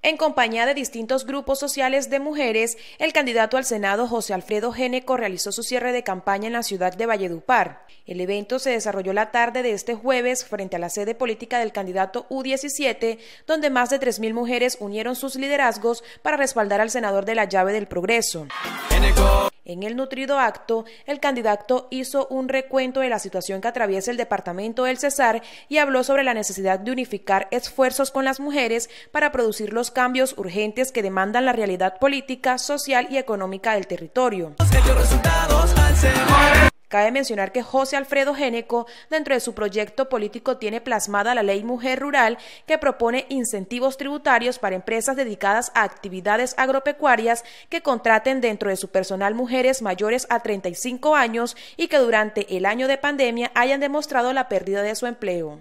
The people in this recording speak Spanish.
En compañía de distintos grupos sociales de mujeres, el candidato al Senado José Alfredo Géneco realizó su cierre de campaña en la ciudad de Valledupar. El evento se desarrolló la tarde de este jueves frente a la sede política del candidato U17, donde más de 3.000 mujeres unieron sus liderazgos para respaldar al senador de la llave del progreso. En el nutrido acto, el candidato hizo un recuento de la situación que atraviesa el departamento del Cesar y habló sobre la necesidad de unificar esfuerzos con las mujeres para producir los cambios urgentes que demandan la realidad política, social y económica del territorio. Cabe mencionar que José Alfredo Géneco, dentro de su proyecto político, tiene plasmada la ley Mujer Rural que propone incentivos tributarios para empresas dedicadas a actividades agropecuarias que contraten dentro de su personal mujeres mayores a 35 años y que durante el año de pandemia hayan demostrado la pérdida de su empleo.